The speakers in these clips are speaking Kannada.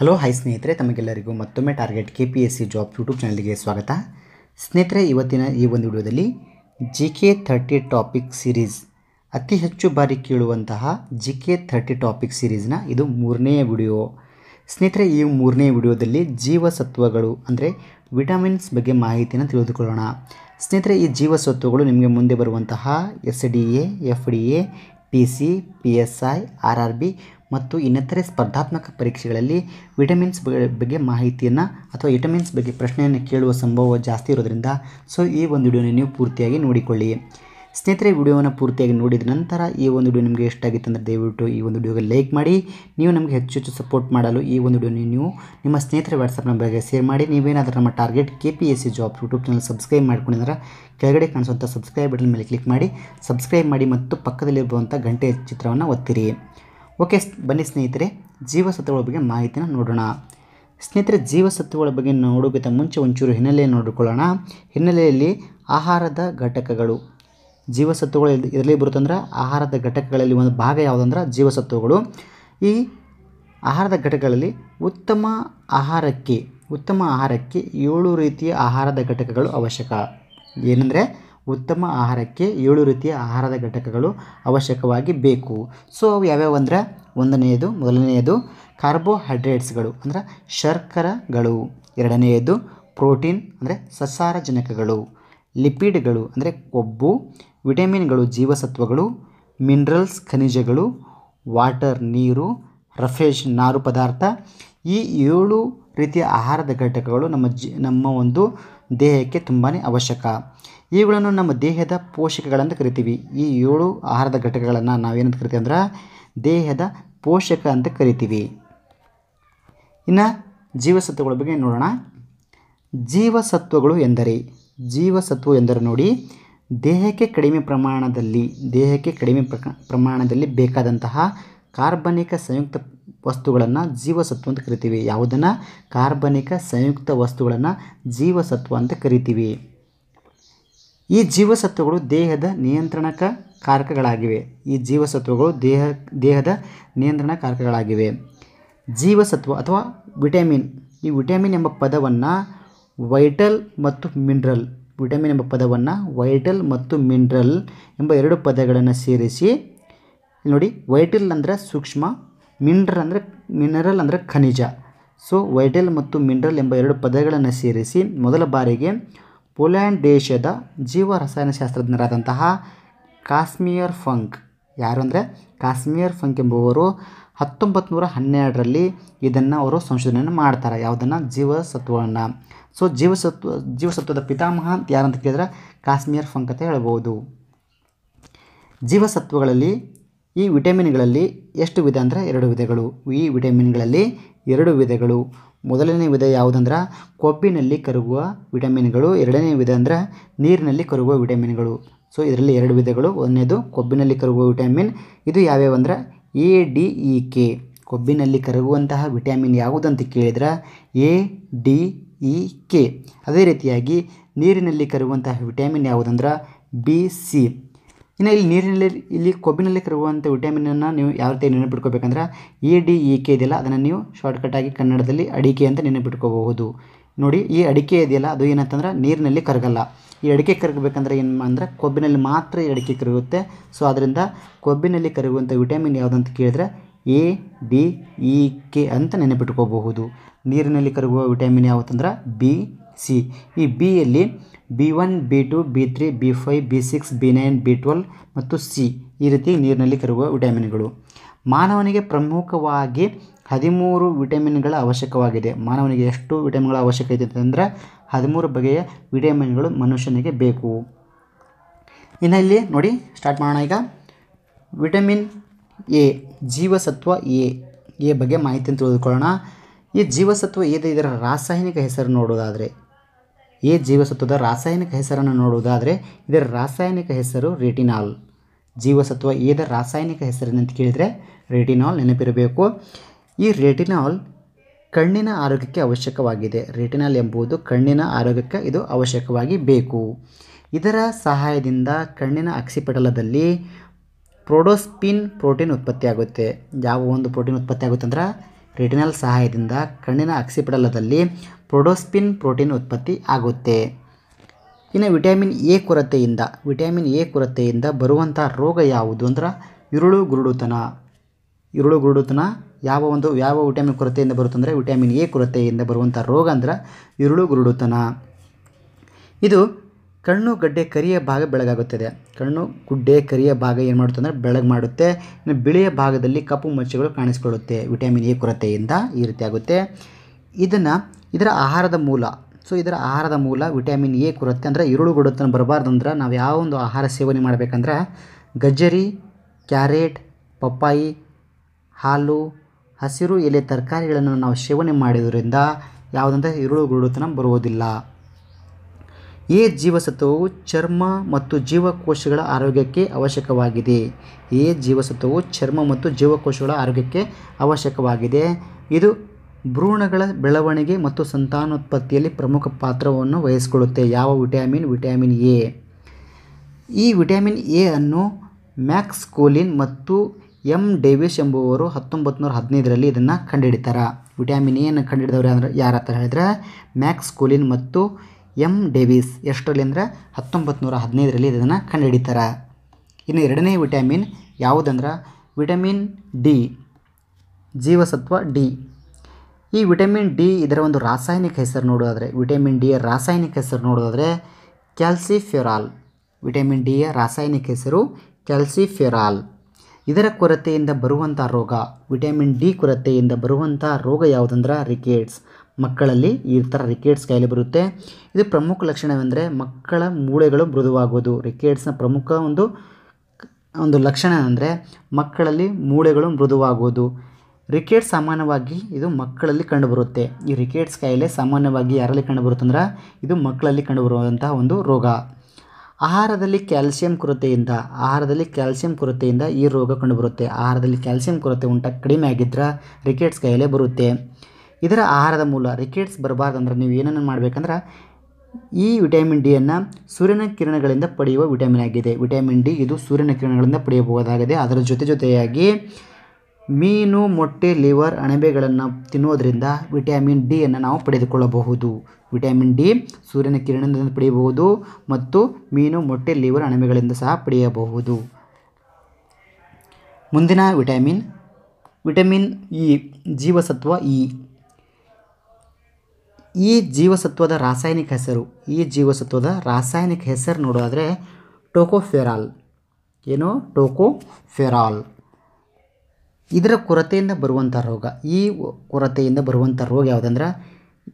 ಹಲೋ ಹೈ ಸ್ನೇಹಿತರೆ ತಮಗೆಲ್ಲರಿಗೂ ಮತ್ತೊಮ್ಮೆ target K P S C job YouTube ಚಾನಲ್ಗೆ ಸ್ವಾಗತ ಸ್ನೇಹಿತರೆ ಇವತ್ತಿನ ಈ ಒಂದು ವಿಡಿಯೋದಲ್ಲಿ G K thirty topic series ಅತಿ ಹೆಚ್ಚು ಬಾರಿ ಕೇಳುವಂತಹ ಜಿ ಕೆ ಥರ್ಟಿ ಟಾಪಿಕ್ ಸಿರೀಸ್ನ ಇದು ಮೂರನೇ ವಿಡಿಯೋ ಸ್ನೇಹಿತರೆ ಈ ಮೂರನೇ ವಿಡಿಯೋದಲ್ಲಿ ಜೀವಸತ್ವಗಳು ಅಂದರೆ ವಿಟಮಿನ್ಸ್ ಬಗ್ಗೆ ಮಾಹಿತಿಯನ್ನು ತಿಳಿದುಕೊಳ್ಳೋಣ ಸ್ನೇಹಿತರೆ ಈ ಜೀವಸತ್ವಗಳು ನಿಮಗೆ ಮುಂದೆ ಬರುವಂತಹ S D A F D A P C P S I R R B ಮತ್ತು ಇನ್ನಿತರೆ ಸ್ಪರ್ಧಾತ್ಮಕ ಪರೀಕ್ಷೆಗಳಲ್ಲಿ ವಿಟಮಿನ್ಸ್ ಬಗ್ಗೆ ಮಾಹಿತಿಯನ್ನು ಅಥವಾ ವಿಟಮಿನ್ಸ್ ಬಗ್ಗೆ ಪ್ರಶ್ನೆಯನ್ನು ಕೇಳುವ ಸಂಭವ ಜಾಸ್ತಿ ಇರೋದ್ರಿಂದ ಸೊ ಈ ಒಂದು ವಿಡಿಯೋನ ನೀವು ಪೂರ್ತಿಯಾಗಿ ನೋಡಿಕೊಳ್ಳಿ ಸ್ನೇಹಿತರೆ ವಿಡಿಯೋವನ್ನು ಪೂರ್ತಿಯಾಗಿ ನೋಡಿದ ನಂತರ ಈ ಒಂದು ವಿಡಿಯೋ ನಿಮಗೆ ಇಷ್ಟ ಅಂದರೆ ದಯವಿಟ್ಟು ಈ ಒಂದು ವಿಡಿಯೋಗೆ ಲೈಕ್ ಮಾಡಿ ನೀವು ನಮಗೆ ಹೆಚ್ಚು ಹೆಚ್ಚು ಸಪೋರ್ಟ್ ಮಾಡಲು ಈ ಒಂದು ವಿಡಿಯೋನ ನೀವು ನಿಮ್ಮ ಸ್ನೇಹಿತರ ವಾಟ್ಸಪ್ ನಂಬರ್ಗೆ ಶೇರ್ ಮಾಡಿ ನೀವೇನಾದರೂ ನಮ್ಮ target K P S C job YouTube channel subscribe ಮಾಡ್ಕೊಂಡಿದ್ರೆ ಕೆಳಗಡೆ ಕಾಣಿಸುವಂಥ ಸಬ್ಸ್ಕ್ರೈಬ್ ಬಟನ್ ಮೇಲೆ ಕ್ಲಿಕ್ ಮಾಡಿ ಸಬ್ಸ್ಕ್ರೈಬ್ ಮಾಡಿ ಮತ್ತು ಪಕ್ಕದಲ್ಲಿರುವಂಥ ಗಂಟೆ ಚಿತ್ರವನ್ನು ಒತ್ತಿರಿ ಓಕೆ ಬನ್ನಿ ಸ್ನೇಹಿತರೆ ಜೀವಸತ್ವಗಳ ಬಗ್ಗೆ ಮಾಹಿತಿನ ನೋಡೋಣ ಸ್ನೇಹಿತರೆ ಜೀವಸತ್ವಗಳ ಬಗ್ಗೆ ನೋಡೋಕ್ಕಿಂತ ಮುಂಚೆ ಒಂಚೂರು ಹಿನ್ನೆಲೆ ನೋಡಿಕೊಳ್ಳೋಣ ಹಿನ್ನೆಲೆಯಲ್ಲಿ ಆಹಾರದ ಘಟಕಗಳು ಜೀವಸತ್ವಗಳು ಇದರಲ್ಲಿ ಬರುತ್ತಂದ್ರೆ ಆಹಾರದ ಘಟಕಗಳಲ್ಲಿ ಒಂದು ಭಾಗ ಯಾವುದಂದ್ರೆ ಜೀವಸತ್ವಗಳು ಈ ಆಹಾರದ ಘಟಕಗಳಲ್ಲಿ ಉತ್ತಮ ಆಹಾರಕ್ಕೆ ಉತ್ತಮ ಆಹಾರಕ್ಕೆ ಏಳು ರೀತಿಯ ಆಹಾರದ ಘಟಕಗಳು ಅವಶ್ಯಕ ಏನಂದರೆ ಉತ್ತಮ ಆಹಾರಕ್ಕೆ ಏಳು ರೀತಿಯ ಆಹಾರದ ಘಟಕಗಳು ಅವಶ್ಯಕವಾಗಿ ಬೇಕು ಸೊ ಅವು ಯಾವ್ಯಾವು ಅಂದರೆ ಒಂದನೆಯದು ಮೊದಲನೆಯದು ಕಾರ್ಬೋಹೈಡ್ರೇಟ್ಸ್ಗಳು ಅಂದರೆ ಶರ್ಕರಗಳು ಎರಡನೆಯದು ಪ್ರೋಟೀನ್ ಅಂದರೆ ಸಸಾರಜನಕಗಳು ಲಿಪಿಡ್ಗಳು ಅಂದರೆ ಕೊಬ್ಬು ವಿಟಮಿನ್ಗಳು ಜೀವಸತ್ವಗಳು ಮಿನರಲ್ಸ್ ಖನಿಜಗಳು ವಾಟರ್ ನೀರು ರಫೇಶ್ ನಾರು ಪದಾರ್ಥ ಈ ಏಳು ರೀತಿಯ ಆಹಾರದ ಘಟಕಗಳು ನಮ್ಮ ಜಿ ನಮ್ಮ ಒಂದು ದೇಹಕ್ಕೆ ತುಂಬಾ ಅವಶ್ಯಕ ಇವುಗಳನ್ನು ನಮ್ಮ ದೇಹದ ಪೋಷಕಗಳಂತ ಕರಿತೀವಿ ಈ ಏಳು ಆಹಾರದ ಘಟಕಗಳನ್ನು ನಾವೇನಂತ ಕರಿತೀವಿ ಅಂದ್ರೆ ದೇಹದ ಪೋಷಕ ಅಂತ ಕರಿತೀವಿ ಇನ್ನು ಜೀವಸತ್ವಗಳ ಬಗ್ಗೆ ನೋಡೋಣ ಜೀವಸತ್ವಗಳು ಎಂದರೆ ಜೀವಸತ್ವ ಎಂದರೆ ನೋಡಿ ದೇಹಕ್ಕೆ ಕಡಿಮೆ ಪ್ರಮಾಣದಲ್ಲಿ ದೇಹಕ್ಕೆ ಕಡಿಮೆ ಪ್ರಮಾಣದಲ್ಲಿ ಬೇಕಾದಂತಹ ಕಾರ್ಬನಿಕ ಸಂಯುಕ್ತ ವಸ್ತುಗಳನ್ನು ಜೀವಸತ್ವ ಅಂತ ಕರಿತೀವಿ ಯಾವುದನ್ನು ಕಾರ್ಬನಿಕ ಸಂಯುಕ್ತ ವಸ್ತುಗಳನ್ನು ಜೀವಸತ್ವ ಅಂತ ಕರಿತೀವಿ ಈ ಜೀವಸತ್ವಗಳು ದೇಹದ ನಿಯಂತ್ರಣಕ ಕಾರಕಗಳಾಗಿವೆ ಈ ಜೀವಸತ್ವಗಳು ದೇಹ ದೇಹದ ನಿಯಂತ್ರಣ ಕಾರಕಗಳಾಗಿವೆ ಜೀವಸತ್ವ ಅಥವಾ ವಿಟಮಿನ್ ಈ ವಿಟಮಿನ್ ಎಂಬ ಪದವನ್ನು ವೈಟಲ್ ಮತ್ತು ಮಿನರಲ್ ವಿಟಮಿನ್ ಎಂಬ ಪದವನ್ನು ವೈಟಲ್ ಮತ್ತು ಮಿನರಲ್ ಎಂಬ ಎರಡು ಪದಗಳನ್ನು ಸೇರಿಸಿ ನೋಡಿ ವೈಟಲ್ ಅಂದರೆ ಸೂಕ್ಷ್ಮ ಮಿನ್ರ್ ಅಂದರೆ ಮಿನರಲ್ ಅಂದರೆ ಖನಿಜ ಸೊ ವೈಟಲ್ ಮತ್ತು ಮಿನರಲ್ ಎಂಬ ಎರಡು ಪದಗಳನ್ನು ಸೇರಿಸಿ ಮೊದಲ ಬಾರಿಗೆ ಪೋಲ್ಯಾಂಡ್ ದೇಶದ ಜೀವರಸಾಯನಶಾಸ್ತ್ರಜ್ಞರಾದಂತಹ ಕಾಶ್ಮೀರ್ ಫಂಕ್ ಯಾರು ಅಂದರೆ ಕಾಶ್ಮೀರ್ ಫಂಕ್ ಎಂಬುವರು ಹತ್ತೊಂಬತ್ತು ನೂರ ಹನ್ನೆರಡರಲ್ಲಿ ಇದನ್ನು ಅವರು ಸಂಶೋಧನೆಯನ್ನು ಮಾಡ್ತಾರೆ ಯಾವುದನ್ನು ಜೀವಸತ್ವವನ್ನು ಸೊ ಜೀವಸತ್ವ ಜೀವಸತ್ವದ ಪಿತಾಮಹ ಅಂತ ಯಾರಂತ ಕೇಳಿದ್ರೆ ಕಾಶ್ಮೀರ್ ಫಂಕ್ ಅಂತ ಹೇಳ್ಬೋದು ಜೀವಸತ್ವಗಳಲ್ಲಿ ಈ ವಿಟಮಿನ್ಗಳಲ್ಲಿ ಎಷ್ಟು ವಿಧ ಅಂದರೆ ಎರಡು ವಿಧಗಳು ಈ ವಿಟಮಿನ್ಗಳಲ್ಲಿ ಎರಡು ವಿಧಗಳು ಮೊದಲನೇ ವಿಧ ಯಾವುದಂದ್ರೆ ಕೊಬ್ಬಿನಲ್ಲಿ ಕರಗುವ ವಿಟಮಿನ್ಗಳು ಎರಡನೇ ವಿಧ ಅಂದರೆ ನೀರಿನಲ್ಲಿ ಕರಗುವ ವಿಟಮಿನ್ಗಳು ಸೊ ಇದರಲ್ಲಿ ಎರಡು ವಿಧಗಳು ಒಂದನೇದು ಕೊಬ್ಬಿನಲ್ಲಿ ಕರಗುವ ವಿಟಮಿನ್ ಇದು ಯಾವ್ಯಾವು ಅಂದರೆ ಎ ಡಿ ಇ ಕೆ ಕೊಬ್ಬಿನಲ್ಲಿ ಕರಗುವಂತಹ ವಿಟಮಿನ್ ಯಾವುದಂತ ಕೇಳಿದ್ರೆ ಎ ಡಿ ಇ ಕೆ ಅದೇ ರೀತಿಯಾಗಿ ನೀರಿನಲ್ಲಿ ಕರಗುವಂತಹ ವಿಟಮಿನ್ ಯಾವುದಂದ್ರೆ ಬಿ ಸಿ ಇನ್ನು ಇಲ್ಲಿ ನೀರಿನಲ್ಲಿ ಇಲ್ಲಿ ಕೊಬ್ಬಿನಲ್ಲಿ ಕರಗುವಂಥ ವಿಟಮಿನನ್ನು ನೀವು ಯಾವ ರೀತಿ ನೆನಪಿಟ್ಕೋಬೇಕಂದ್ರೆ ಎ ಡಿ ಇ ಕೆ ಇದೆಯಲ್ಲ ಅದನ್ನು ನೀವು ಆಗಿ ಕನ್ನಡದಲ್ಲಿ ಅಡಿಕೆ ಅಂತ ನೆನಪಿಟ್ಕೋಬಹುದು ನೋಡಿ ಈ ಅಡಿಕೆ ಇದೆಯಲ್ಲ ಅದು ಏನಂತಂದ್ರೆ ನೀರಿನಲ್ಲಿ ಕರಗಲ್ಲ ಈ ಅಡಿಕೆ ಕರಗಬೇಕಂದ್ರೆ ಏನು ಅಂದರೆ ಕೊಬ್ಬಿನಲ್ಲಿ ಮಾತ್ರ ಈ ಅಡಿಕೆ ಕರಗುತ್ತೆ ಸೊ ಅದರಿಂದ ಕೊಬ್ಬಿನಲ್ಲಿ ಕರಗುವಂಥ ವಿಟಮಿನ್ ಯಾವುದಂತ ಕೇಳಿದ್ರೆ ಎ ಡಿ ಇ ಕೆ ಅಂತ ನೆನಪಿಟ್ಕೋಬಹುದು ನೀರಿನಲ್ಲಿ ಕರಗುವ ವಿಟಮಿನ್ ಯಾವುದಂದ್ರೆ ಬಿ ಸಿ ಈ ಬಿಯಲ್ಲಿ B one B two B three B five B six B nine B twelve ಮತ್ತು ಸಿ ಈ ರೀತಿ ನೀರಿನಲ್ಲಿ ಕರಗುವ ವಿಟಮಿನ್ಗಳು ಮಾನವನಿಗೆ ಪ್ರಮುಖವಾಗಿ ಹದಿಮೂರು ವಿಟಮಿನ್ಗಳ ಅವಶ್ಯಕವಾಗಿದೆ ಮಾನವನಿಗೆ ಎಷ್ಟು ವಿಟಮಿನ್ಗಳ ಅವಶ್ಯಕ ಇದೆ ಅಂತಂದರೆ ಹದಿಮೂರು ಬಗೆಯ ವಿಟಮಿನ್ಗಳು ಮನುಷ್ಯನಿಗೆ ಬೇಕು ಇನ್ನು ಇಲ್ಲಿ ನೋಡಿ ಸ್ಟಾರ್ಟ್ ಮಾಡೋಣ ಈಗ ವಿಟಮಿನ್ ಎ ಜೀವಸತ್ವ ಎ ಎ ಬಗ್ಗೆ ಮಾಹಿತಿಯನ್ನು ತಿಳಿದುಕೊಳ್ಳೋಣ ಈ ಜೀವಸತ್ವ ಎದ ಇದರ ರಾಸಾಯನಿಕ ಹೆಸರು ನೋಡೋದಾದರೆ ಈ ಜೀವಸತ್ವದ ರಾಸಾಯನಿಕ ಹೆಸರನ್ನು ನೋಡುವುದಾದರೆ ಇದರ ರಾಸಾಯನಿಕ ಹೆಸರು ರೆಟಿನಾಲ್ ಜೀವಸತ್ವ ಎದ ರಾಸಾಯನಿಕ ಹೆಸರಿನಂತ ಕೇಳಿದರೆ ರೆಟಿನಾಲ್ ನೆನಪಿರಬೇಕು ಈ ರೆಟಿನಾಲ್ ಕಣ್ಣಿನ ಆರೋಗ್ಯಕ್ಕೆ ಅವಶ್ಯಕವಾಗಿದೆ ರೆಟಿನಾಲ್ ಎಂಬುದು ಕಣ್ಣಿನ ಆರೋಗ್ಯಕ್ಕೆ ಇದು ಅವಶ್ಯಕವಾಗಿ ಬೇಕು ಇದರ ಸಹಾಯದಿಂದ ಕಣ್ಣಿನ ಅಕ್ಸಿಪಟಲದಲ್ಲಿ ಪ್ರೋಡೋಸ್ಪಿನ್ ಪ್ರೋಟೀನ್ ಉತ್ಪತ್ತಿಯಾಗುತ್ತೆ ಯಾವ ಒಂದು ಪ್ರೋಟೀನ್ ಉತ್ಪತ್ತಿಯಾಗುತ್ತೆ ಅಂದ್ರೆ ರೆಟಿನಾಲ್ ಸಹಾಯದಿಂದ ಕಣ್ಣಿನ ಅಕ್ಸಿಪಟಲದಲ್ಲಿ ಪ್ರೊಡೋಸ್ಪಿನ್ ಪ್ರೋಟೀನ್ ಉತ್ಪತ್ತಿ ಆಗುತ್ತೆ ಇನ್ನು ವಿಟಮಿನ್ ಎ ಕೊರತೆಯಿಂದ ವಿಟಮಿನ್ ಎ ಕೊರತೆಯಿಂದ ಬರುವಂಥ ರೋಗ ಯಾವುದು ಅಂದ್ರೆ ಇರುಳು ಗುರುಡುತನ ಇರುಳು ಗುರುಡುತನ ಯಾವ ಒಂದು ಯಾವ ವಿಟಮಿನ್ ಕೊರತೆಯಿಂದ ಬರುತ್ತಂದರೆ ವಿಟಮಿನ್ ಎ ಕೊರತೆಯಿಂದ ಬರುವಂಥ ರೋಗ ಅಂದ್ರೆ ಇರುಳು ಗುರುಡುತನ ಇದು ಕಣ್ಣು ಗಡ್ಡೆ ಕರಿಯ ಭಾಗ ಬೆಳಗಾಗುತ್ತದೆ ಕಣ್ಣು ಗುಡ್ಡೆ ಕರಿಯ ಭಾಗ ಏನು ಮಾಡುತ್ತೆ ಅಂದರೆ ಬೆಳಗ್ ಮಾಡುತ್ತೆ ಇನ್ನು ಬಿಳಿಯ ಭಾಗದಲ್ಲಿ ಕಪ್ಪು ಮಚ್ಚೆಗಳು ಕಾಣಿಸಿಕೊಳ್ಳುತ್ತೆ ವಿಟಮಿನ್ ಎ ಕೊರತೆಯಿಂದ ಈ ರೀತಿ ಆಗುತ್ತೆ ಇದನ್ನು ಇದರ ಆಹಾರದ ಮೂಲ ಸೊ ಇದರ ಆಹಾರದ ಮೂಲ ವಿಟಮಿನ್ ಎ ಕೊರತೆ ಅಂದರೆ ಈರುಳು ಗೊಡತನ ಅಂದ್ರೆ ನಾವು ಯಾವ ಒಂದು ಆಹಾರ ಸೇವನೆ ಮಾಡಬೇಕಂದ್ರೆ ಗಜ್ಜರಿ ಕ್ಯಾರೆಟ್ ಪಪ್ಪಾಯಿ ಹಾಲು ಹಸಿರು ಎಲೆ ತರಕಾರಿಗಳನ್ನು ನಾವು ಸೇವನೆ ಮಾಡೋದರಿಂದ ಯಾವುದಂದರೆ ಈರುಳು ಗುಡುತನ ಬರುವುದಿಲ್ಲ ಎ ಜೀವಸತ್ವವು ಚರ್ಮ ಮತ್ತು ಜೀವಕೋಶಗಳ ಆರೋಗ್ಯಕ್ಕೆ ಅವಶ್ಯಕವಾಗಿದೆ ಎ ಜೀವಸತ್ವವು ಚರ್ಮ ಮತ್ತು ಜೀವಕೋಶಗಳ ಆರೋಗ್ಯಕ್ಕೆ ಅವಶ್ಯಕವಾಗಿದೆ ಇದು ಭ್ರೂಣಗಳ ಬೆಳವಣಿಗೆ ಮತ್ತು ಸಂತಾನೋತ್ಪತ್ತಿಯಲ್ಲಿ ಪ್ರಮುಖ ಪಾತ್ರವನ್ನು ವಹಿಸಿಕೊಳ್ಳುತ್ತೆ ಯಾವ ವಿಟ್ಯಾಮಿನ್ ವಿಟ್ಯಾಮಿನ್ ಎ ಈ ವಿಟ್ಯಾಮಿನ್ ಎ ಅನ್ನು ಮ್ಯಾಕ್ಸ್ ಕೋಲಿನ್ ಮತ್ತು ಎಮ್ ಡೇವಿಸ್ ಎಂಬುವರು ಹತ್ತೊಂಬತ್ತು ನೂರ ಹದಿನೈದರಲ್ಲಿ ಇದನ್ನು ಕಂಡುಹಿಡಿತಾರೆ ವಿಟ್ಯಾಮಿನ್ ಅನ್ನು ಕಂಡುಹಿಡಿದವರು ಅಂದರೆ ಯಾರ ಹತ್ರ ಹೇಳಿದ್ರೆ ಮ್ಯಾಕ್ಸ್ ಕೋಲಿನ್ ಮತ್ತು ಎಮ್ ಡೇವಿಸ್ ಎಷ್ಟರಲ್ಲಿ ಅಂದರೆ ಹತ್ತೊಂಬತ್ತು ನೂರ ಹದಿನೈದರಲ್ಲಿ ಇದನ್ನು ಕಂಡುಹಿಡಿತಾರೆ ಇನ್ನು ಎರಡನೇ ವಿಟ್ಯಾಮಿನ್ ಯಾವುದಂದ್ರೆ ವಿಟಮಿನ್ ಡಿ ಜೀವಸತ್ವ ಡಿ ಈ ವಿಟಮಿನ್ ಡಿ ಇದರ ಒಂದು ರಾಸಾಯನಿಕ ಹೆಸರು ನೋಡೋದಾದರೆ ವಿಟಮಿನ್ ಡಿಯ ರಾಸಾಯನಿಕ ಹೆಸರು ನೋಡೋದಾದರೆ ಕ್ಯಾಲ್ಸಿಫ್ಯೂರಾಲ್ ವಿಟಮಿನ್ ಡಿಯ ರಾಸಾಯನಿಕ ಹೆಸರು ಕ್ಯಾಲ್ಸಿಫ್ಯೂರಾಲ್ ಇದರ ಕೊರತೆಯಿಂದ ಬರುವಂಥ ರೋಗ ವಿಟಮಿನ್ ಡಿ ಕೊರತೆಯಿಂದ ಬರುವಂಥ ರೋಗ ಯಾವುದಂದ್ರೆ ರಿಕೇಟ್ಸ್ ಮಕ್ಕಳಲ್ಲಿ ಈ ಥರ ರಿಕೇಟ್ಸ್ ಕಾಯಿಲೆ ಬರುತ್ತೆ ಇದು ಪ್ರಮುಖ ಲಕ್ಷಣವೆಂದರೆ ಮಕ್ಕಳ ಮೂಳೆಗಳು ಮೃದುವಾಗುವುದು ರಿಕೇಟ್ಸ್ನ ಪ್ರಮುಖ ಒಂದು ಒಂದು ಲಕ್ಷಣ ಅಂದರೆ ಮಕ್ಕಳಲ್ಲಿ ಮೂಳೆಗಳು ಮೃದುವಾಗುವುದು ರಿಕೆಟ್ ಸಾಮಾನ್ಯವಾಗಿ ಇದು ಮಕ್ಕಳಲ್ಲಿ ಕಂಡುಬರುತ್ತೆ ಈ ರಿಕೆಟ್ಸ್ ಕಾಯಿಲೆ ಸಾಮಾನ್ಯವಾಗಿ ಯಾರಲ್ಲಿ ಕಂಡುಬರುತ್ತಂದ್ರೆ ಇದು ಮಕ್ಕಳಲ್ಲಿ ಕಂಡುಬರುವಂತಹ ಒಂದು ರೋಗ ಆಹಾರದಲ್ಲಿ ಕ್ಯಾಲ್ಸಿಯಂ ಕೊರತೆಯಿಂದ ಆಹಾರದಲ್ಲಿ ಕ್ಯಾಲ್ಸಿಯಂ ಕೊರತೆಯಿಂದ ಈ ರೋಗ ಕಂಡುಬರುತ್ತೆ ಆಹಾರದಲ್ಲಿ ಕ್ಯಾಲ್ಸಿಯಂ ಕೊರತೆ ಉಂಟ ಕಡಿಮೆ ಆಗಿದ್ದರೆ ರಿಕೆಟ್ಸ್ ಕಾಯಿಲೆ ಬರುತ್ತೆ ಇದರ ಆಹಾರದ ಮೂಲ ರಿಕೆಟ್ಸ್ ಬರಬಾರ್ದಂದ್ರೆ ನೀವು ಏನನ್ನು ಮಾಡಬೇಕಂದ್ರೆ ಈ ವಿಟಮಿನ್ ಡಿಯನ್ನು ಸೂರ್ಯನ ಕಿರಣಗಳಿಂದ ಪಡೆಯುವ ವಿಟಮಿನ್ ಆಗಿದೆ ವಿಟಮಿನ್ ಡಿ ಇದು ಸೂರ್ಯನ ಕಿರಣಗಳಿಂದ ಪಡೆಯಬಹುದಾಗಿದೆ ಅದರ ಜೊತೆ ಜೊತೆಯಾಗಿ ಮೀನು ಮೊಟ್ಟೆ ಲಿವರ್ ಅಣಬೆಗಳನ್ನು ತಿನ್ನೋದರಿಂದ ವಿಟ್ಯಾಮಿನ್ ಡಿಯನ್ನು ನಾವು ಪಡೆದುಕೊಳ್ಳಬಹುದು ವಿಟಮಿನ್ ಡಿ ಸೂರ್ಯನ ಕಿರಣದಿಂದ ಪಡೆಯಬಹುದು ಮತ್ತು ಮೀನು ಮೊಟ್ಟೆ ಲಿವರ್ ಅಣಬೆಗಳಿಂದ ಸಹ ಪಡೆಯಬಹುದು ಮುಂದಿನ ವಿಟಮಿನ್ ವಿಟಮಿನ್ ಇ ಜೀವಸತ್ವ ಇ ಈ ಜೀವಸತ್ವದ ರಾಸಾಯನಿಕ ಹೆಸರು ಈ ಜೀವಸತ್ವದ ರಾಸಾಯನಿಕ ಹೆಸರು ನೋಡೋದಾದರೆ ಟೋಕೋಫೆರಾಲ್ ಏನು ಟೋಕೋಫೆರಾಲ್ ಇದರ ಕೊರತೆಯಿಂದ ಬರುವಂಥ ರೋಗ ಈ ಕೊರತೆಯಿಂದ ಬರುವಂಥ ರೋಗ ಯಾವುದಂದ್ರೆ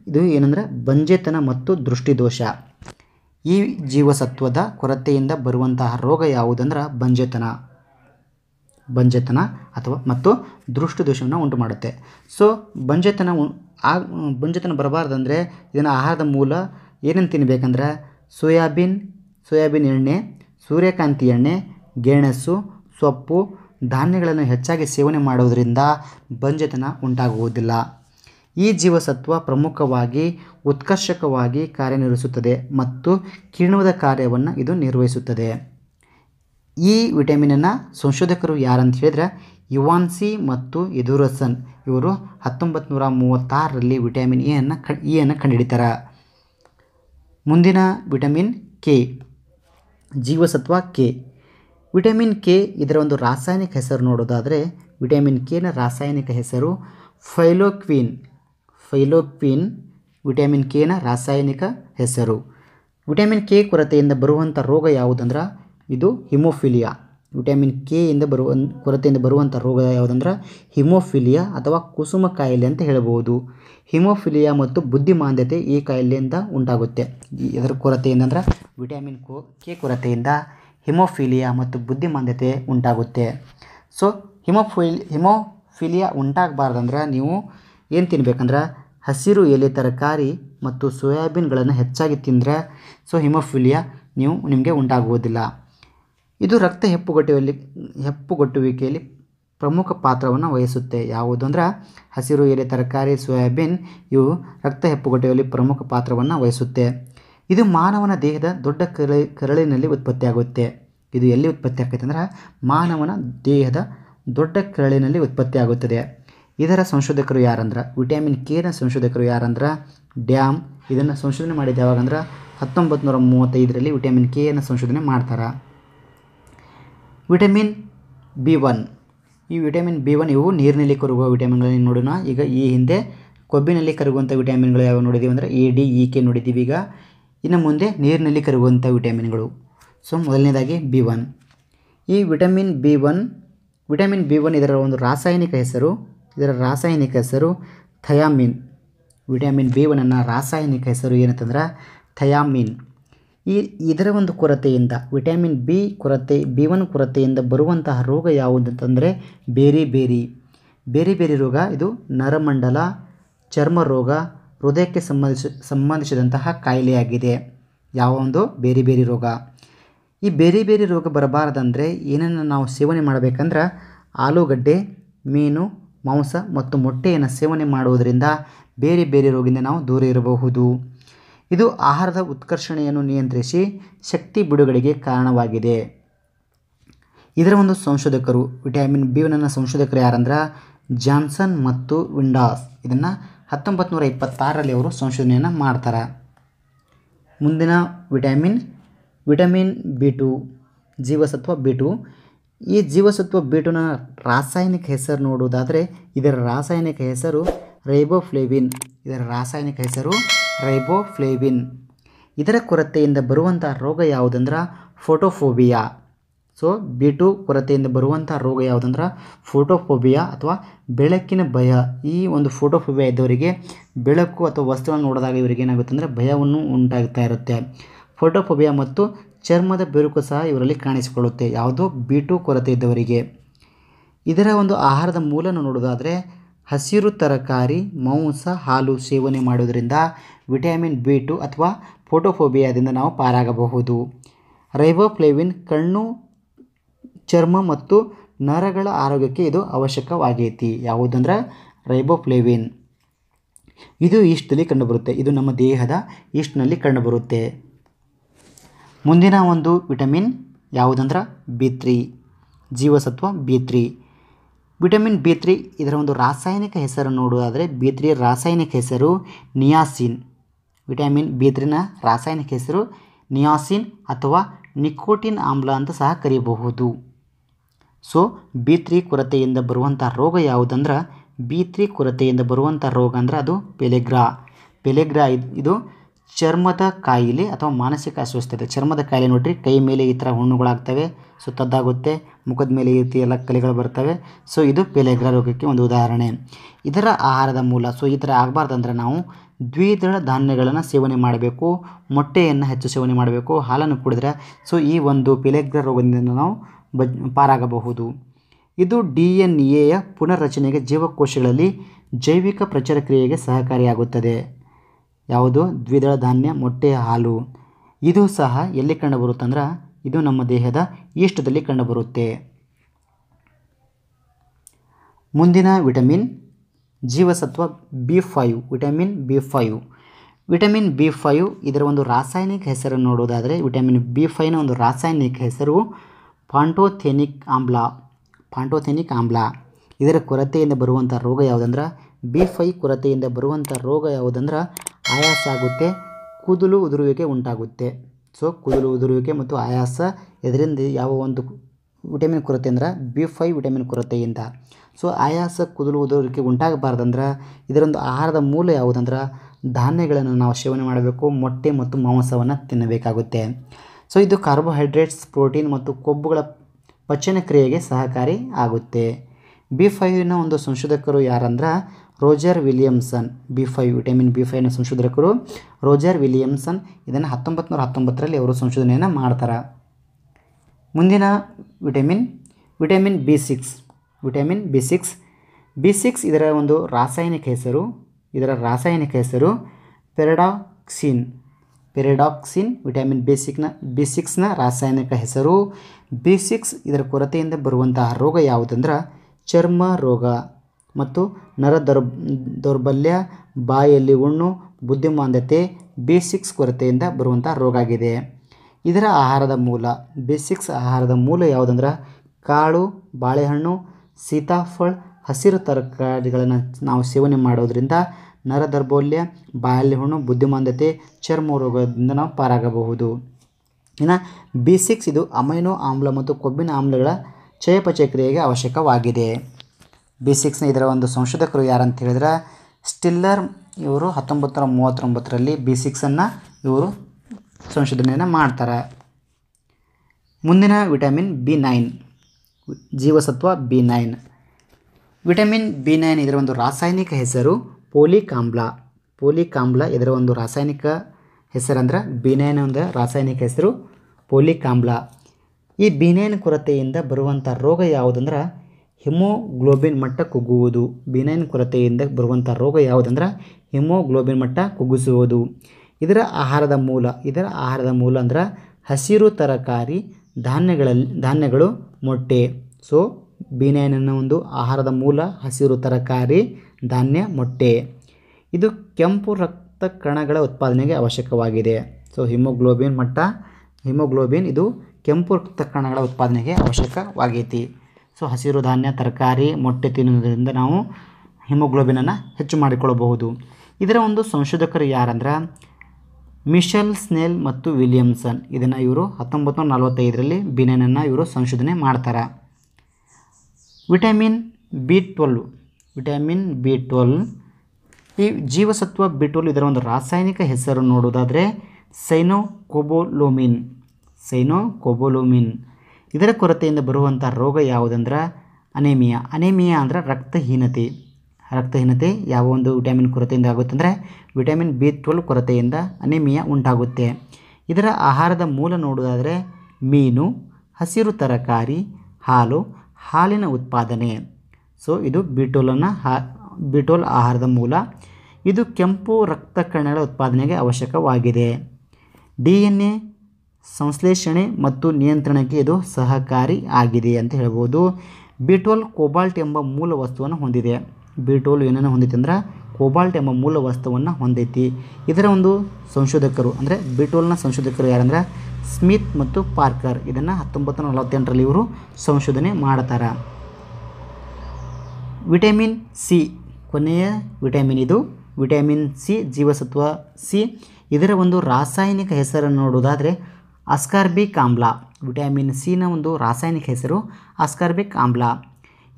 ಇದು ಏನಂದ್ರೆ ಬಂಜೆತನ ಮತ್ತು ದೃಷ್ಟಿದೋಷ ಈ ಜೀವಸತ್ವದ ಕೊರತೆಯಿಂದ ಬರುವಂತಹ ರೋಗ ಯಾವುದಂದ್ರೆ ಬಂಜೆತನ ಬಂಜೆತನ ಅಥವಾ ಮತ್ತು ದೃಷ್ಟಿದೋಷವನ್ನು ಉಂಟು ಮಾಡುತ್ತೆ ಸೊ ಬಂಜೆತನ ಆ ಬಂಜೆತನ ಬರಬಾರ್ದಂದರೆ ಇದನ್ನು ಆಹಾರದ ಮೂಲ ಏನೇನು ತಿನ್ನಬೇಕಂದ್ರೆ ಸೋಯಾಬೀನ್ ಸೋಯಾಬೀನ್ ಎಣ್ಣೆ ಸೂರ್ಯಕಾಂತಿ ಎಣ್ಣೆ ಗೆಣಸು ಸೊಪ್ಪು ಧಾನ್ಯಗಳನ್ನು ಹೆಚ್ಚಾಗಿ ಸೇವನೆ ಮಾಡೋದರಿಂದ ಬಂಜತನ ಉಂಟಾಗುವುದಿಲ್ಲ ಈ ಜೀವಸತ್ವ ಪ್ರಮುಖವಾಗಿ ಉತ್ಕರ್ಷಕವಾಗಿ ಕಾರ್ಯನಿರ್ವಹಿಸುತ್ತದೆ ಮತ್ತು ಕಿಣ್ವದ ಕಾರ್ಯವನ್ನು ಇದು ನಿರ್ವಹಿಸುತ್ತದೆ ಈ ವಿಟಮಿನನ್ನು ಸಂಶೋಧಕರು ಯಾರಂತ ಹೇಳಿದರೆ ಯುವಾನ್ಸಿ ಮತ್ತು ಯದುರಸನ್ ಇವರು ಹತ್ತೊಂಬತ್ತು ನೂರ ಮೂವತ್ತಾರರಲ್ಲಿ ವಿಟಮಿನ್ ಅನ್ನು ಕಂಡು ಇಯನ್ನು ಕಂಡುಹಿಡಿತಾರೆ ಮುಂದಿನ ವಿಟಮಿನ್ ಕೆ ಜೀವಸತ್ವ ಕೆ ವಿಟಮಿನ್ ಕೆ ಇದರ ಒಂದು ರಾಸಾಯನಿಕ ಹೆಸರು ನೋಡೋದಾದರೆ ವಿಟಮಿನ್ ಕೆನ ರಾಸಾಯನಿಕ ಹೆಸರು ಫೈಲೋಕ್ವಿನ್ ಫೈಲೋಕ್ವೀನ್ ವಿಟಮಿನ್ ಕೆನ ರಾಸಾಯನಿಕ ಹೆಸರು ವಿಟಮಿನ್ ಕೆ ಕೊರತೆಯಿಂದ ಬರುವಂಥ ರೋಗ ಯಾವುದಂದ್ರೆ ಇದು ಹಿಮೋಫಿಲಿಯಾ ವಿಟಮಿನ್ ಕೆ ಇಂದ ಬರುವ ಕೊರತೆಯಿಂದ ಬರುವಂಥ ರೋಗ ಯಾವುದಂದ್ರೆ ಹಿಮೋಫಿಲಿಯಾ ಅಥವಾ ಕುಸುಮ ಕಾಯಿಲೆ ಅಂತ ಹೇಳಬಹುದು ಹಿಮೋಫಿಲಿಯಾ ಮತ್ತು ಬುದ್ಧಿಮಾಂದ್ಯತೆ ಈ ಕಾಯಿಲೆಯಿಂದ ಉಂಟಾಗುತ್ತೆ ಇದರ ಕೊರತೆ ಏನಂದ್ರೆ ವಿಟಮಿನ್ ಕೊ ಕೆ ಕೊರತೆಯಿಂದ ಹಿಮೋಫಿಲಿಯಾ ಮತ್ತು ಬುದ್ಧಿಮಾಂದ್ಯತೆ ಉಂಟಾಗುತ್ತೆ ಸೊ ಹಿಮೋಫಿಲ್ ಹಿಮೋಫಿಲಿಯಾ ಉಂಟಾಗಬಾರ್ದಂದ್ರೆ ನೀವು ಏನು ತಿನ್ನಬೇಕಂದ್ರೆ ಹಸಿರು ಎಲೆ ತರಕಾರಿ ಮತ್ತು ಸೋಯಾಬೀನ್ಗಳನ್ನು ಹೆಚ್ಚಾಗಿ ತಿಂದರೆ ಸೊ ಹಿಮೋಫಿಲಿಯಾ ನೀವು ನಿಮಗೆ ಉಂಟಾಗುವುದಿಲ್ಲ ಇದು ರಕ್ತ ಹೆಪ್ಪುಗಟ್ಟುವಲ್ಲಿ ಹೆಪ್ಪುಗಟ್ಟುವಿಕೆಯಲ್ಲಿ ಪ್ರಮುಖ ಪಾತ್ರವನ್ನು ವಹಿಸುತ್ತೆ ಯಾವುದು ಅಂದರೆ ಹಸಿರು ಎಲೆ ತರಕಾರಿ ಸೋಯಾಬೀನ್ ಇವು ರಕ್ತ ಹೆಪ್ಪುಗಟ್ಟೆಯಲ್ಲಿ ಪ್ರಮುಖ ಪಾತ್ರವನ್ನು ವಹಿಸುತ್ತೆ ಇದು ಮಾನವನ ದೇಹದ ದೊಡ್ಡ ಕರಳಿ ಕರಳಿನಲ್ಲಿ ಉತ್ಪತ್ತಿಯಾಗುತ್ತೆ ಇದು ಎಲ್ಲಿ ಉತ್ಪತ್ತಿ ಆಗ್ತೈತೆ ಅಂದ್ರೆ ಮಾನವನ ದೇಹದ ದೊಡ್ಡ ಕರಳಿನಲ್ಲಿ ಉತ್ಪತ್ತಿಯಾಗುತ್ತದೆ ಇದರ ಸಂಶೋಧಕರು ಯಾರಂದ್ರೆ ವಿಟಮಿನ್ ಕೆನ ಸಂಶೋಧಕರು ಯಾರಂದ್ರೆ ಡ್ಯಾಮ್ ಇದನ್ನು ಸಂಶೋಧನೆ ಮಾಡಿದ ಯಾವಾಗಂದ್ರೆ ಹತ್ತೊಂಬತ್ತು ನೂರ ಮೂವತ್ತೈದರಲ್ಲಿ ವಿಟಮಿನ್ ಕೆಯನ್ನು ಸಂಶೋಧನೆ ಮಾಡ್ತಾರೆ ವಿಟಮಿನ್ ಬಿ ಒನ್ ಈ ವಿಟಮಿನ್ ಬಿ ಒನ್ ಇವು ನೀರಿನಲ್ಲಿ ಕರಗುವ ವಿಟಮಿನ್ಗಳನ್ನು ನೋಡೋಣ ಈಗ ಈ ಹಿಂದೆ ಕೊಬ್ಬಿನಲ್ಲಿ ಕರಗುವಂಥ ವಿಟಮಿನ್ಗಳು ಯಾವ ನೋಡಿದ್ದೀವಿ ಅಂದರೆ ಎ ಡಿ ಇ ಕೆ ನೋಡಿದ್ದೀವಿ ಈಗ ಇನ್ನು ಮುಂದೆ ನೀರಿನಲ್ಲಿ ಕರಗುವಂಥ ವಿಟಮಿನ್ಗಳು ಸೊ ಮೊದಲನೇದಾಗಿ ಬಿ ಒನ್ ಈ vitamin B one vitamin B one ಇದರ ಒಂದು ರಾಸಾಯನಿಕ ಹೆಸರು ಇದರ ರಾಸಾಯನಿಕ ಹೆಸರು ಥಯಾಮಿನ್ ವಿಟಮಿನ್ ಬಿ ಒನ್ ಅನ್ನೋ ರಾಸಾಯನಿಕ ಹೆಸರು ಏನಂತಂದ್ರೆ ಥಯಾಮಿನ್ ಈ ಇದರ ಒಂದು ಕೊರತೆಯಿಂದ ವಿಟಮಿನ್ ಬಿ ಕೊರತೆ ಬಿ ಒನ್ ಕೊರತೆಯಿಂದ ಬರುವಂತಹ ರೋಗ ಯಾವುದಂತಂದರೆ ಬೇರಿ ಬೇರಿ ಬೇರೆ ಬೇರೆ ರೋಗ ಇದು ನರಮಂಡಲ ಚರ್ಮ ರೋಗ ಹೃದಯಕ್ಕೆ ಸಂಬಂಧಿಸ ಸಂಬಂಧಿಸಿದಂತಹ ಕಾಯಿಲೆಯಾಗಿದೆ ಯಾವ ಒಂದು ಬೇರೆ ಬೇರೆ ರೋಗ ಈ ಬೇರೆ ಬೇರೆ ರೋಗ ಬರಬಾರದಂದರೆ ಏನನ್ನು ನಾವು ಸೇವನೆ ಮಾಡಬೇಕಂದ್ರೆ ಆಲೂಗಡ್ಡೆ ಮೀನು ಮಾಂಸ ಮತ್ತು ಮೊಟ್ಟೆಯನ್ನು ಸೇವನೆ ಮಾಡುವುದರಿಂದ ಬೇರೆ ಬೇರೆ ರೋಗದಿಂದ ನಾವು ದೂರ ಇರಬಹುದು ಇದು ಆಹಾರದ ಉತ್ಕರ್ಷಣೆಯನ್ನು ನಿಯಂತ್ರಿಸಿ ಶಕ್ತಿ ಬಿಡುಗಡೆಗೆ ಕಾರಣವಾಗಿದೆ ಇದರ ಒಂದು ಸಂಶೋಧಕರು ವಿಟಮಿನ್ ಬಿ ಒನ್ನ ಸಂಶೋಧಕರು ಯಾರಂದ್ರೆ ಜಾನ್ಸನ್ ಮತ್ತು ವಿಂಡಾಸ್ ಇದನ್ನು ಹತ್ತೊಂಬತ್ತು ನೂರ ಇಪ್ಪತ್ತಾರರಲ್ಲಿ ಅವರು ಸಂಶೋಧನೆಯನ್ನು ಮಾಡ್ತಾರೆ ಮುಂದಿನ ವಿಟಮಿನ್ ವಿಟಮಿನ್ ಬಿ ಟು ಜೀವಸತ್ವ ಬಿ ಟು ಈ ಜೀವಸತ್ವ ಬಿ ಟುನ ರಾಸಾಯನಿಕ ಹೆಸರು ನೋಡುವುದಾದರೆ ಇದರ ರಾಸಾಯನಿಕ ಹೆಸರು ರೈಬೋಫ್ಲೇವಿನ್ ಇದರ ರಾಸಾಯನಿಕ ಹೆಸರು ರೈಬೋಫ್ಲೇವಿನ್ ಇದರ ಕೊರತೆಯಿಂದ ಬರುವಂಥ ರೋಗ ಯಾವುದಂದ್ರೆ ಫೋಟೋಫೋಬಿಯಾ ಸೊ ಬಿ ಟು ಕೊರತೆಯಿಂದ ಬರುವಂಥ ರೋಗ ಯಾವುದಂದ್ರೆ ಫೋಟೋಫೋಬಿಯಾ ಅಥವಾ ಬೆಳಕಿನ ಭಯ ಈ ಒಂದು ಫೋಟೋಫೋಬಿಯಾ ಇದ್ದವರಿಗೆ ಬೆಳಕು ಅಥವಾ ವಸ್ತುಗಳನ್ನು ನೋಡಿದಾಗ ಇವರಿಗೆ ಏನಾಗುತ್ತೆ ಅಂದರೆ ಭಯವನ್ನು ಉಂಟಾಗ್ತಾ ಇರುತ್ತೆ ಫೋಟೋಫೋಬಿಯಾ ಮತ್ತು ಚರ್ಮದ ಬೆರುಕು ಸಹ ಇವರಲ್ಲಿ ಕಾಣಿಸಿಕೊಳ್ಳುತ್ತೆ ಯಾವುದು ಬಿ ಟು ಕೊರತೆ ಇದ್ದವರಿಗೆ ಇದರ ಒಂದು ಆಹಾರದ ಮೂಲವನ್ನು ನೋಡೋದಾದರೆ ಹಸಿರು ತರಕಾರಿ ಮಾಂಸ ಹಾಲು ಸೇವನೆ ಮಾಡೋದರಿಂದ ವಿಟಮಿನ್ ಬಿ ಟು ಅಥವಾ ಫೋಟೋಫೋಬಿಯಾದಿಂದ ನಾವು ಪಾರಾಗಬಹುದು ರೈಬೋಫ್ಲೇವಿನ್ ಕಣ್ಣು ಚರ್ಮ ಮತ್ತು ನರಗಳ ಆರೋಗ್ಯಕ್ಕೆ ಇದು ಅವಶ್ಯಕವಾಗೈತಿ ಯಾವುದಂದ್ರೆ ರೈಬೋಫ್ಲೇವಿನ್ ಇದು ಈಸ್ಟ್ನಲ್ಲಿ ಕಂಡುಬರುತ್ತೆ ಇದು ನಮ್ಮ ದೇಹದ ಈಸ್ಟ್ನಲ್ಲಿ ಕಂಡುಬರುತ್ತೆ ಮುಂದಿನ ಒಂದು ವಿಟಮಿನ್ ಯಾವುದಂದ್ರೆ ಬಿ ತ್ರೀ ಜೀವಸತ್ವ B three vitamin B three ಇದರ ಒಂದು ರಾಸಾಯನಿಕ ಹೆಸರು ನೋಡುವುದಾದರೆ ಬಿ ತ್ರೀ ರಾಸಾಯನಿಕ ಹೆಸರು ನಿಯಾಸಿನ್ ವಿಟಮಿನ್ ಬಿ ತ್ರೀನ ರಾಸಾಯನಿಕ ಹೆಸರು ನಿಯಾಸಿನ್ ಅಥವಾ ನಿಕೋಟಿನ್ ಆಮ್ಲ ಅಂತ ಸಹ ಕರೆಯಬಹುದು ಸೊ ಬಿ ತ್ರೀ ಕೊರತೆಯಿಂದ ಬರುವಂಥ ರೋಗ ಯಾವುದಂದ್ರೆ ಬಿ ತ್ರೀ ಕೊರತೆಯಿಂದ ಬರುವಂಥ ರೋಗ ಅಂದರೆ ಅದು ಪೆಲೆಗ್ರಾ ಪೆಲೆಗ್ರಾ ಇದು ಚರ್ಮದ ಕಾಯಿಲೆ ಅಥವಾ ಮಾನಸಿಕ ಅಸ್ವಸ್ಥತೆ ಚರ್ಮದ ಕಾಯಿಲೆ ನೋಡ್ರಿ ಕೈ ಮೇಲೆ ಈ ಥರ ಹುಣ್ಣುಗಳಾಗ್ತವೆ ಸೊ ತದ್ದಾಗುತ್ತೆ ಮುಖದ ಮೇಲೆ ಈ ರೀತಿ ಎಲ್ಲ ಕಲೆಗಳು ಬರ್ತವೆ ಸೊ ಇದು ಪೆಲೆಗ್ರಾ ರೋಗಕ್ಕೆ ಒಂದು ಉದಾಹರಣೆ ಇದರ ಆಹಾರದ ಮೂಲ ಸೊ ಈ ಥರ ಆಗಬಾರ್ದಂದ್ರೆ ನಾವು ದ್ವಿದಳ ಧಾನ್ಯಗಳನ್ನು ಸೇವನೆ ಮಾಡಬೇಕು ಮೊಟ್ಟೆಯನ್ನು ಹೆಚ್ಚು ಸೇವನೆ ಮಾಡಬೇಕು ಹಾಲನ್ನು ಕುಡಿದ್ರೆ ಸೊ ಈ ಒಂದು ಪೆಲೆಗ್ರಾ ರೋಗದಿಂದ ನಾವು ಬಜ್ ಪಾರಾಗಬಹುದು ಇದು ಡಿ ಎನ್ ಎಯ ಪುನರ್ರಚನೆಗೆ ಜೀವಕೋಶಗಳಲ್ಲಿ ಜೈವಿಕ ಪ್ರಚಾರ ಕ್ರಿಯೆಗೆ ಸಹಕಾರಿಯಾಗುತ್ತದೆ ಯಾವುದು ದ್ವಿದಳ ಧಾನ್ಯ ಮೊಟ್ಟೆ ಹಾಲು ಇದು ಸಹ ಎಲ್ಲಿ ಕಂಡುಬರುತ್ತಂದ್ರೆ ಇದು ನಮ್ಮ ದೇಹದ ಇಷ್ಟದಲ್ಲಿ ಕಂಡುಬರುತ್ತೆ ಮುಂದಿನ ವಿಟಮಿನ್ ಜೀವಸತ್ವ B five vitamin B five vitamin B five ಇದರ ಒಂದು ರಾಸಾಯನಿಕ ಹೆಸರನ್ನು ನೋಡೋದಾದರೆ ವಿಟಮಿನ್ ಬಿ ಫೈವ್ನ ಒಂದು ರಾಸಾಯನಿಕ ಹೆಸರು ಪಾಂಟೋಥೆನಿಕ್ ಆಮ್ಲ ಪಾಂಟೋಥೆನಿಕ್ ಆಮ್ಲ ಇದರ ಕೊರತೆಯಿಂದ ಬರುವಂಥ ರೋಗ ಯಾವುದಂದ್ರೆ ಬಿ ಫೈ ಕೊರತೆಯಿಂದ ಬರುವಂಥ ರೋಗ ಯಾವುದಂದ್ರೆ ಆಯಾಸ ಆಗುತ್ತೆ ಕೂದಲು ಉದುರುವಿಕೆ ಉಂಟಾಗುತ್ತೆ ಸೊ ಕೂದಲು ಉದುರುವಿಕೆ ಮತ್ತು ಆಯಾಸ ಇದರಿಂದ ಯಾವ ಒಂದು ವಿಟಮಿನ್ ಕೊರತೆ ಅಂದ್ರೆ ಬಿ ಫೈ ವಿಟಮಿನ್ ಕೊರತೆಯಿಂದ ಸೊ ಆಯಾಸ ಕೂದಲು ಉದುರುವಿಕೆ ಉಂಟಾಗಬಾರ್ದಂದ್ರೆ ಇದರೊಂದು ಆಹಾರದ ಮೂಲ ಯಾವುದಂದ್ರೆ ಧಾನ್ಯಗಳನ್ನು ನಾವು ಸೇವನೆ ಮಾಡಬೇಕು ಮೊಟ್ಟೆ ಮತ್ತು ಮಾಂಸವನ್ನು ತಿನ್ನಬೇಕಾಗುತ್ತೆ ಸೊ ಇದು ಕಾರ್ಬೋಹೈಡ್ರೇಟ್ಸ್ ಪ್ರೋಟೀನ್ ಮತ್ತು ಕೊಬ್ಬುಗಳ ಪಚನ ಕ್ರಿಯೆಗೆ ಸಹಕಾರಿ ಆಗುತ್ತೆ ಬಿ ಫೈವಿನ ಒಂದು ಸಂಶೋಧಕರು ಯಾರಂದ್ರೆ Roger Williamson B five vitamin B ಫೈವ್ನ ಸಂಶೋಧಕರು ರೋಜರ್ ವಿಲಿಯಮ್ಸನ್ ಇದನ್ನು ಹತ್ತೊಂಬತ್ತು ನೂರ ಹತ್ತೊಂಬತ್ತರಲ್ಲಿ ಅವರು ಸಂಶೋಧನೆಯನ್ನು ಮಾಡ್ತಾರೆ ಮುಂದಿನ vitamin vitamin B six vitamin B six B six ಇದರ ಒಂದು ರಾಸಾಯನಿಕ ಹೆಸರು ಇದರ ರಾಸಾಯನಿಕ ಹೆಸರು ಪೆರಡಾಕ್ಸಿನ್ ಪೆರೆಡಾಕ್ಸಿನ್ ವಿಟಮಿನ್ ಬಿ ಸಿಕ್ನ ಬಿ ಸಿಕ್ಸ್ನ ರಾಸಾಯನಿಕ ಹೆಸರು ಬಿ ಸಿಕ್ಸ್ ಇದರ ಕೊರತೆಯಿಂದ ಬರುವಂತಹ ರೋಗ ಯಾವುದಂದ್ರೆ ಚರ್ಮ ರೋಗ ಮತ್ತು ನರ ದೌರ್ ದೌರ್ಬಲ್ಯ ಬಾಯಲ್ಲಿ ಹುಣ್ಣು ಬುದ್ಧಿಮಾಂದ್ಯತೆ ಬಿ ಸಿಕ್ಸ್ ಕೊರತೆಯಿಂದ ಬರುವಂಥ ರೋಗ ಆಗಿದೆ ಇದರ ಆಹಾರದ ಮೂಲ ಬಿ ಸಿಕ್ಸ್ ಆಹಾರದ ಮೂಲ ಯಾವುದಂದ್ರೆ ಕಾಳು ಬಾಳೆಹಣ್ಣು ಸೀತಾಫಳ ಹಸಿರು ತರಕಾರಿಗಳನ್ನು ನಾವು ಸೇವನೆ ಮಾಡೋದರಿಂದ ನರ ದೌರ್ಬಲ್ಯ ಬಾಯಲ್ಲಿ ಹುಣ್ಣು ಬುದ್ಧಿಮಾಂದ್ಯತೆ ಚರ್ಮ ರೋಗದಿಂದ ನಾವು ಪಾರಾಗಬಹುದು ಇನ್ನು ಬಿ ಸಿಕ್ಸ್ ಇದು ಅಮೈನೋ ಆಮ್ಲ ಮತ್ತು ಕೊಬ್ಬಿನ ಆಮ್ಲಗಳ ಚಯಪಚಯ ಕ್ರಿಯೆಗೆ ಅವಶ್ಯಕವಾಗಿದೆ ಬಿ ಸಿಕ್ಸ್ನ ಇದರ ಒಂದು ಸಂಶೋಧಕರು ಯಾರಂತ ಹೇಳಿದ್ರೆ ಸ್ಟಿಲ್ಲರ್ ಇವರು ಹತ್ತೊಂಬತ್ತು ನೂರ ಮೂವತ್ತೊಂಬತ್ತರಲ್ಲಿ ಬಿ ಸಿಕ್ಸನ್ನು ಇವರು ಸಂಶೋಧನೆಯನ್ನು ಮಾಡ್ತಾರೆ ಮುಂದಿನ ವಿಟಮಿನ್ ಬಿ ನೈನ್ ಜೀವಸತ್ವ B nine vitamin B nine ಇದರ ಒಂದು ರಾಸಾಯನಿಕ ಹೆಸರು ಪೋಲಿಕ್ ಆಮ್ಲ ಪೋಲಿಕ್ ಆಮ್ಲ ಇದರ ಒಂದು ರಾಸಾಯನಿಕ ಹೆಸರಂದ್ರೆ ಬಿನಯನ ಒಂದು ರಾಸಾಯನಿಕ ಹೆಸರು ಪೋಲಿಕ್ ಆಮ್ಲ ಈ ಬಿನಯನ ಕೊರತೆಯಿಂದ ಬರುವಂಥ ರೋಗ ಯಾವುದಂದ್ರೆ ಹಿಮೋಗ್ಲೋಬಿನ್ ಮಟ್ಟ ಕುಗ್ಗುವುದು ಬಿನಯನ ಕೊರತೆಯಿಂದ ಬರುವಂಥ ರೋಗ ಯಾವುದಂದ್ರೆ ಹಿಮೋಗ್ಲೋಬಿನ್ ಮಟ್ಟ ಕುಗ್ಗಿಸುವುದು ಇದರ ಆಹಾರದ ಮೂಲ ಇದರ ಆಹಾರದ ಮೂಲ ಅಂದ್ರೆ ಹಸಿರು ತರಕಾರಿ ಧಾನ್ಯಗಳಲ್ಲಿ ಧಾನ್ಯಗಳು ಮೊಟ್ಟೆ ಸೊ ಬಿನಯನ ಒಂದು ಆಹಾರದ ಮೂಲ ಹಸಿರು ತರಕಾರಿ ಧಾನ್ಯ ಮೊಟ್ಟೆ ಇದು ಕೆಂಪು ರಕ್ತ ಕಣಗಳ ಉತ್ಪಾದನೆಗೆ ಅವಶ್ಯಕವಾಗಿದೆ ಸೊ ಹಿಮೋಗ್ಲೋಬಿನ್ ಮಟ್ಟ ಹಿಮೋಗ್ಲೋಬಿನ್ ಇದು ಕೆಂಪು ರಕ್ತ ಕಣಗಳ ಉತ್ಪಾದನೆಗೆ ಅವಶ್ಯಕವಾಗೈತಿ ಸೊ ಹಸಿರು ಧಾನ್ಯ ತರಕಾರಿ ಮೊಟ್ಟೆ ತಿನ್ನುವುದರಿಂದ ನಾವು ಹಿಮೋಗ್ಲೋಬಿನನ್ನು ಹೆಚ್ಚು ಮಾಡಿಕೊಳ್ಳಬಹುದು ಇದರ ಒಂದು ಸಂಶೋಧಕರು ಯಾರಂದ್ರೆ ಮಿಷೆಲ್ ಸ್ನೆಲ್ ಮತ್ತು ವಿಲಿಯಮ್ಸನ್ ಇದನ್ನು ಇವರು ಹತ್ತೊಂಬತ್ತು ನೂರ ನಲವತ್ತೈದರಲ್ಲಿ ಬಿನೆನನ್ನು ಇವರು ಸಂಶೋಧನೆ ಮಾಡ್ತಾರೆ vitamin B twelve vitamin B twelve ಈ ಜೀವಸತ್ವ ಬಿ ಟ್ವೆಲ್ ಇದರ ಒಂದು ರಾಸಾಯನಿಕ ಹೆಸರು ನೋಡೋದಾದರೆ ಸೈನೊ ಕೊಬೊಲೋಮಿನ್ ಇದರ ಕೊರತೆಯಿಂದ ಬರುವಂಥ ರೋಗ ಯಾವುದಂದ್ರೆ ಅನೇಮಿಯಾ ಅನೇಮಿಯಾ ಅಂದರೆ ರಕ್ತಹೀನತೆ ರಕ್ತಹೀನತೆ ಯಾವ ಒಂದು ವಿಟಮಿನ್ ಕೊರತೆಯಿಂದ ಆಗುತ್ತೆ ಅಂದರೆ ವಿಟಮಿನ್ ಬಿ ಟ್ವೆಲ್ ಕೊರತೆಯಿಂದ ಅನೇಮಿಯಾ ಉಂಟಾಗುತ್ತೆ ಇದರ ಆಹಾರದ ಮೂಲ ನೋಡೋದಾದರೆ ಮೀನು ಹಸಿರು ತರಕಾರಿ ಹಾಲು ಹಾಲಿನ ಉತ್ಪಾದನೆ ಸೊ ಇದು ಬಿಟೋಲನ್ನು ಬಿಟೋಲ್ ಆಹಾರದ ಮೂಲ ಇದು ಕೆಂಪು ರಕ್ತ ಕಣಗಳ ಉತ್ಪಾದನೆಗೆ ಅವಶ್ಯಕವಾಗಿದೆ ಡಿ ಎನ್ ಎ ಸಂಶ್ಲೇಷಣೆ ಮತ್ತು ನಿಯಂತ್ರಣಕ್ಕೆ ಇದು ಸಹಕಾರಿ ಆಗಿದೆ ಅಂತ ಹೇಳ್ಬೋದು ಬಿಟೋಲ್ ಕೋಬಾಲ್ಟ್ ಎಂಬ ಮೂಲ ವಸ್ತುವನ್ನು ಹೊಂದಿದೆ ಬಿಟೋಲ್ ಏನನ್ನು ಹೊಂದೈತಿ ಅಂದ್ರೆ ಕೋಬಾಲ್ಟ್ ಎಂಬ ಮೂಲ ವಸ್ತುವನ್ನು ಹೊಂದೈತಿ ಇದರ ಒಂದು ಸಂಶೋಧಕರು ಅಂದರೆ ಬಿಟೋಲ್ನ ಸಂಶೋಧಕರು ಯಾರಂದ್ರೆ ಸ್ಮಿತ್ ಮತ್ತು ಪಾರ್ಕರ್ ಇದನ್ನು ಹತ್ತೊಂಬತ್ತು ನಲವತ್ತೆಂಟರಲ್ಲಿ ಇವರು ಸಂಶೋಧನೆ ಮಾಡ್ತಾರೆ ವಿಟಮಿನ್ ಸಿ ಕೊನೆಯ ವಿಟಮಿನ್ ಇದು ವಿಟಮಿನ್ ಸಿ ಜೀವಸತ್ವ ಸಿ ಇದರ ಒಂದು ರಾಸಾಯನಿಕ ಹೆಸರನ್ನು ನೋಡುವುದಾದರೆ ಅಸ್ಕಾರ್ಬಿಕ್ ಆಮ್ಲ ವಿಟಮಿನ್ ಸಿನ ಒಂದು ರಾಸಾಯನಿಕ ಹೆಸರು ಅಸ್ಕಾರ್ಬಿಕ್ ಆಮ್ಲ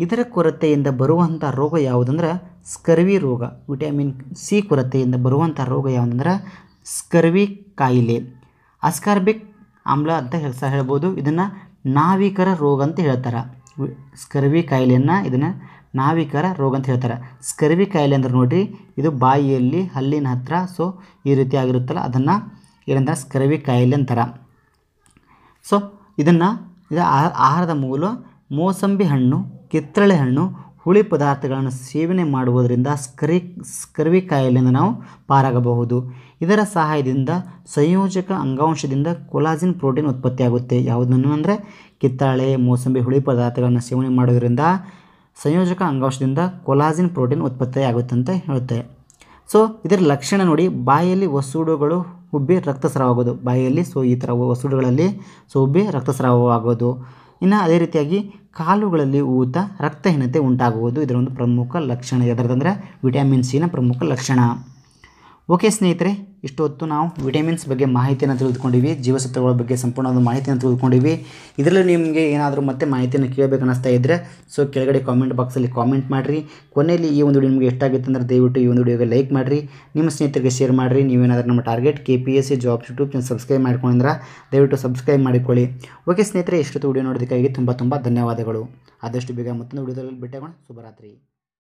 ಇದರ ಕೊರತೆಯಿಂದ ಬರುವಂಥ ರೋಗ ಯಾವುದಂದ್ರೆ ಸ್ಕರ್ವಿ ರೋಗ ವಿಟಮಿನ್ ಸಿ ಕೊರತೆಯಿಂದ ಬರುವಂಥ ರೋಗ ಯಾವುದಂದ್ರೆ ಸ್ಕರ್ವಿ ಕಾಯಿಲೆ ಅಸ್ಕಾರ್ಬಿಕ್ ಆಮ್ಲ ಅಂತ ಕೆಲಸ ಹೇಳ್ಬೋದು ಇದನ್ನು ನಾವಿಕರ ರೋಗ ಅಂತ ಹೇಳ್ತಾರೆ ಸ್ಕರ್ವಿ ಕಾಯಿಲೆಯನ್ನು ಇದನ್ನು ನಾವಿಕರ ರೋಗ ಅಂತ ಹೇಳ್ತಾರೆ ಸ್ಕರ್ವಿ ಕಾಯಿಲೆ ಅಂದ್ರೆ ನೋಡಿರಿ ಇದು ಬಾಯಿಯಲ್ಲಿ ಹಲ್ಲಿನ ಹತ್ತಿರ ಸೊ ಈ ರೀತಿ ಆಗಿರುತ್ತಲ್ಲ ಅದನ್ನು ಏನಂದ್ರೆ ಸ್ಕರ್ವಿ ಕಾಯಿಲೆ ಅಂತಾರೆ ಸೊ ಇದನ್ನು ಇದು ಆಹಾರದ ಮೂಲ ಮೋಸಂಬಿ ಹಣ್ಣು ಕಿತ್ತಳೆ ಹಣ್ಣು ಹುಳಿ ಪದಾರ್ಥಗಳನ್ನು ಸೇವನೆ ಮಾಡುವುದರಿಂದ ಸ್ಕರಿ ಸ್ಕರ್ವಿ ಕಾಯಿಲೆಯಿಂದ ನಾವು ಪಾರಾಗಬಹುದು ಇದರ ಸಹಾಯದಿಂದ ಸಂಯೋಜಕ ಅಂಗಾಂಶದಿಂದ ಕೊಲಾಜಿನ್ ಪ್ರೋಟೀನ್ ಉತ್ಪತ್ತಿಯಾಗುತ್ತೆ ಯಾವುದನ್ನು ಅಂದರೆ ಕಿತ್ತಾಳೆ ಮೋಸಂಬಿ ಹುಳಿ ಪದಾರ್ಥಗಳನ್ನು ಸೇವನೆ ಮಾಡೋದರಿಂದ ಸಂಯೋಜಕ ಅಂಗಾಂಶದಿಂದ ಕೊಲಾಜಿನ್ ಪ್ರೋಟೀನ್ ಉತ್ಪತ್ತಿಯಾಗುತ್ತೆ ಅಂತ ಹೇಳುತ್ತೆ ಸೊ ಇದರ ಲಕ್ಷಣ ನೋಡಿ ಬಾಯಲ್ಲಿ ವಸೂಡುಗಳು ಉಬ್ಬಿ ಆಗೋದು ಬಾಯಲ್ಲಿ ಸೊ ಈ ಥರ ವಸೂಡುಗಳಲ್ಲಿ ಸೊ ಉಬ್ಬಿ ರಕ್ತಸ್ರಾವವಾಗೋದು ಇನ್ನು ಅದೇ ರೀತಿಯಾಗಿ ಕಾಲುಗಳಲ್ಲಿ ಊತ ರಕ್ತಹೀನತೆ ಉಂಟಾಗುವುದು ಇದರ ಒಂದು ಪ್ರಮುಖ ಲಕ್ಷಣ ಯಾವ್ದ್ರದಂದರೆ ವಿಟಮಿನ್ ಸಿನ ಪ್ರಮುಖ ಲಕ್ಷಣ ಓಕೆ ಸ್ನೇಹಿತರೆ ಇಷ್ಟೊತ್ತು ನಾವು ವಿಟಮಿನ್ಸ್ ಬಗ್ಗೆ ಮಾಹಿತಿಯನ್ನು ತಿಳಿದುಕೊಂಡಿವಿ ಜೀವಸತ್ವಗಳ ಬಗ್ಗೆ ಸಂಪೂರ್ಣವಾದ ಮಾಹಿತಿಯನ್ನು ತಿಳಿದುಕೊಂಡಿವಿ ಇದರಲ್ಲಿ ನಿಮಗೆ ಏನಾದರೂ ಮತ್ತೆ ಮಾಹಿತಿಯನ್ನು ಕೇಳಬೇಕು ಅನ್ನಿಸ್ತಾ ಇದ್ದರೆ ಸೊ ಕೆಳಗಡೆ ಕಾಮೆಂಟ್ ಬಾಕ್ಸಲ್ಲಿ ಕಾಮೆಂಟ್ ಮಾಡಿರಿ ಕೊನೆಯಲ್ಲಿ ಈ ಒಂದು ವಿಡಿಯೋ ನಿಮಗೆ ಎಷ್ಟಾಗುತ್ತೆ ಅಂದರೆ ದಯವಿಟ್ಟು ಈ ಒಂದು ವಿಡಿಯೋಗೆ ಲೈಕ್ ಮಾಡಿರಿ ನಿಮ್ಮ ಸ್ನೇಹಿತರಿಗೆ ಶೇರ್ ಮಾಡಿರಿ ನೀವೇನಾದರೂ ನಮ್ಮ target K P S C job YouTube channel subscribe ಮಾಡ್ಕೊಂಡ್ರೆ ದಯವಿಟ್ಟು ಸಬ್ಸ್ಕ್ರೈಬ್ ಮಾಡಿಕೊಳ್ಳಿ ಓಕೆ ಸ್ನೇಹಿತರೆ ಎಷ್ಟೊತ್ತು ವಿಡಿಯೋ ನೋಡೋದಕ್ಕಾಗಿ ತುಂಬ ತುಂಬ ಧನ್ಯವಾದಗಳು ಆದಷ್ಟು ಬೇಗ ಮತ್ತೊಂದು ವಿಡಿಯೋದಲ್ಲಿ ಭೇಟಿಯಾಗೋಣ ಶುಭರಾತ್ರಿ